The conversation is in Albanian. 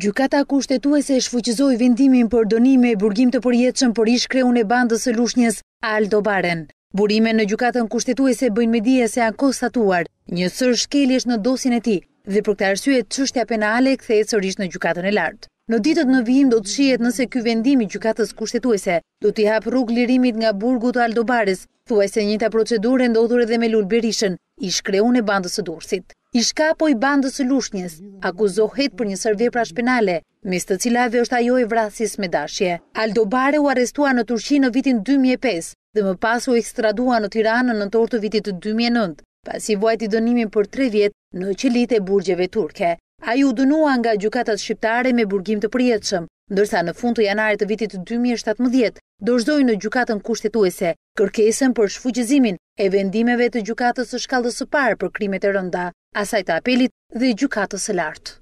Gjukata kushtetuese shfuqizoi vendimin për donime e burgim të përjetëshëm për ish kreun e bandës e lushnjës Aldo Baren. Burime në gjukatën kushtetuese bëjnë me dhije se janë konstatuar një sër shkeljesh në dosin e ti dhe për këtë arsye çështja penale kthehet sërish në gjykatën e lartë. Në ditët në vijim do të shihet nëse ky vendim i gjykatës kushtetuese do t'i hap rrugë lirimit nga burgu të thuaj thuajse njëta njëjta procedurë ndodhur edhe me Lul Berishën, ish kreun e bandës së Durrësit i po i bandës së lushnjës, akuzohet për një sërve prash penale, mis të cilave është ajo e vrasis me dashje. Aldo Bare u arestua në Turqi në vitin 2005 dhe më pas u ekstradua në Tiranë në torë të vitit të 2009, pas i vojti dënimin për 3 vjetë në qelit e burgjeve turke. A ju dënua nga gjukatat shqiptare me burgim të prijetëshëm, ndërsa në fund të janarit të vitit të 2017, dorëzdoj në gjukatën kushtetuese, kërkesën për shfuqizimin e vendimeve të gjukatës së shkallës së parë për krimet e rënda asaj të apelit dhe gjukatës së lartë.